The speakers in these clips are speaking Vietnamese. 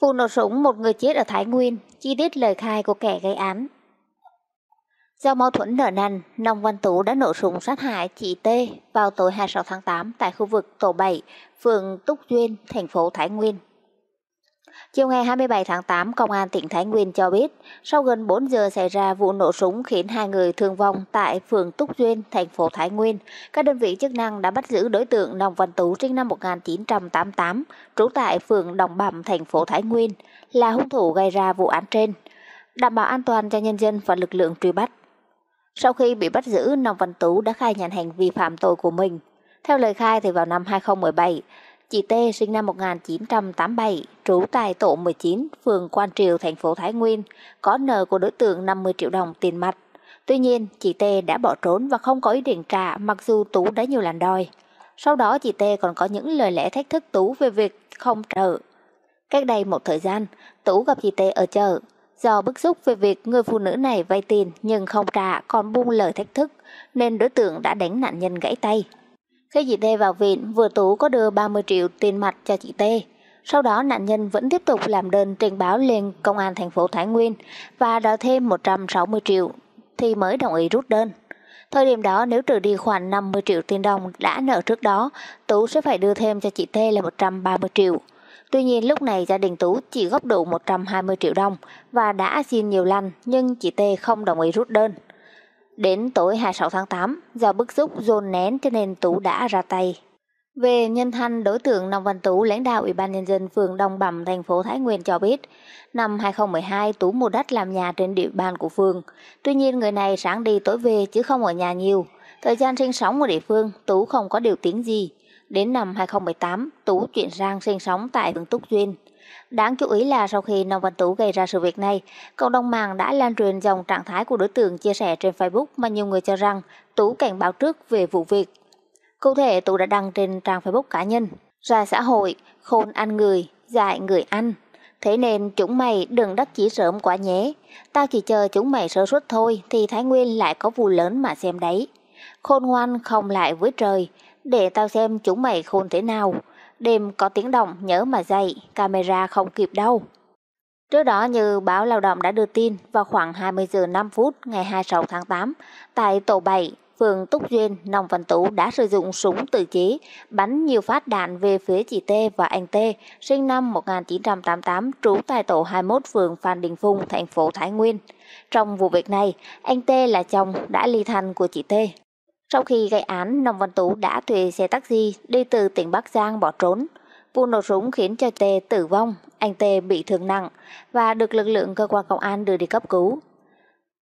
Vụ nổ súng một người chết ở Thái Nguyên, chi tiết lời khai của kẻ gây án. Do mâu thuẫn nở nần, Nông Văn Tú đã nổ súng sát hại chị T vào tối 26 tháng 8 tại khu vực Tổ 7, phường Túc Duyên, thành phố Thái Nguyên. Chiều ngày 27 tháng 8, Công an tỉnh Thái Nguyên cho biết, sau gần 4 giờ xảy ra vụ nổ súng khiến hai người thương vong tại phường Túc Duyên, thành phố Thái Nguyên, các đơn vị chức năng đã bắt giữ đối tượng Đồng Văn Tú sinh năm 1988, trú tại phường Đồng Bẩm, thành phố Thái Nguyên, là hung thủ gây ra vụ án trên, đảm bảo an toàn cho nhân dân và lực lượng truy bắt. Sau khi bị bắt giữ, Đồng Văn Tú đã khai nhận hành vi phạm tội của mình. Theo lời khai thì vào năm 2017, Chị T sinh năm 1987, trú tại tổ 19, phường Quan Triều, thành phố Thái Nguyên, có nợ của đối tượng 50 triệu đồng tiền mặt. Tuy nhiên, chị T đã bỏ trốn và không có ý định trả mặc dù Tú đã nhiều lần đòi. Sau đó chị T còn có những lời lẽ thách thức Tú về việc không trợ. Cách đây một thời gian, Tú gặp chị T ở chợ. Do bức xúc về việc người phụ nữ này vay tiền nhưng không trả còn buông lời thách thức, nên đối tượng đã đánh nạn nhân gãy tay. Khi chị Tê vào viện, vừa tú có đưa 30 triệu tiền mặt cho chị Tê. Sau đó nạn nhân vẫn tiếp tục làm đơn trình báo lên công an thành phố Thái Nguyên và đòi thêm 160 triệu thì mới đồng ý rút đơn. Thời điểm đó nếu trừ đi khoản 50 triệu tiền đồng đã nợ trước đó, Tú sẽ phải đưa thêm cho chị T là 130 triệu. Tuy nhiên lúc này gia đình Tú chỉ góp đủ 120 triệu đồng và đã xin nhiều lần nhưng chị T không đồng ý rút đơn. Đến tối 26 tháng 8, do bức xúc dồn nén cho nên Tú đã ra tay. Về nhân thân đối tượng Nông Văn Tú, lãnh đạo Ủy ban Nhân dân phường Đông Bẩm, thành phố Thái Nguyên cho biết, năm 2012 Tú mua đất làm nhà trên địa bàn của phường. Tuy nhiên người này sáng đi tối về chứ không ở nhà nhiều. Thời gian sinh sống ở địa phương, Tú không có điều tiếng gì. Đến năm 2018, Tú chuyển sang sinh sống tại phường Túc Duyên. Đáng chú ý là sau khi Nông Văn Tú gây ra sự việc này, cộng đồng mạng đã lan truyền dòng trạng thái của đối tượng chia sẻ trên Facebook mà nhiều người cho rằng Tú cảnh báo trước về vụ việc. Cụ thể, Tú đã đăng trên trang Facebook cá nhân, ra xã hội, khôn ăn người, dạy người ăn. Thế nên chúng mày đừng đắc chỉ sớm quá nhé. Tao chỉ chờ chúng mày sơ xuất thôi thì Thái Nguyên lại có vụ lớn mà xem đấy. Khôn ngoan không lại với trời, để tao xem chúng mày khôn thế nào đêm có tiếng động nhớ mà dậy, camera không kịp đâu. Trước đó như báo lao động đã đưa tin vào khoảng 20 giờ 5 phút ngày 26 tháng 8 tại tổ 7, phường Túc Duyên, Nông Văn Tú đã sử dụng súng tự chế bắn nhiều phát đạn về phía chị T và anh T, sinh năm 1988, trú tại tổ 21 phường Phan Đình Phùng, thành phố Thái Nguyên. Trong vụ việc này, anh T là chồng đã ly thành của chị T. Sau khi gây án, Nông Văn Tú đã thuê xe taxi đi từ tỉnh Bắc Giang bỏ trốn. Vụ nổ súng khiến cho Tê tử vong, anh Tê bị thương nặng và được lực lượng cơ quan công an đưa đi cấp cứu.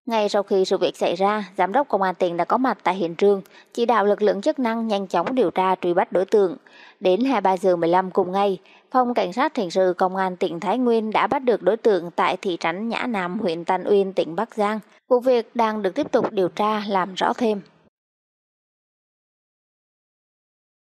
Ngay sau khi sự việc xảy ra, giám đốc công an tỉnh đã có mặt tại hiện trường, chỉ đạo lực lượng chức năng nhanh chóng điều tra truy bắt đối tượng. Đến 23 giờ 15 cùng ngày, phòng cảnh sát hình sự công an tỉnh Thái Nguyên đã bắt được đối tượng tại thị trấn Nhã Nam, huyện Tân Uyên, tỉnh Bắc Giang. Vụ việc đang được tiếp tục điều tra làm rõ thêm.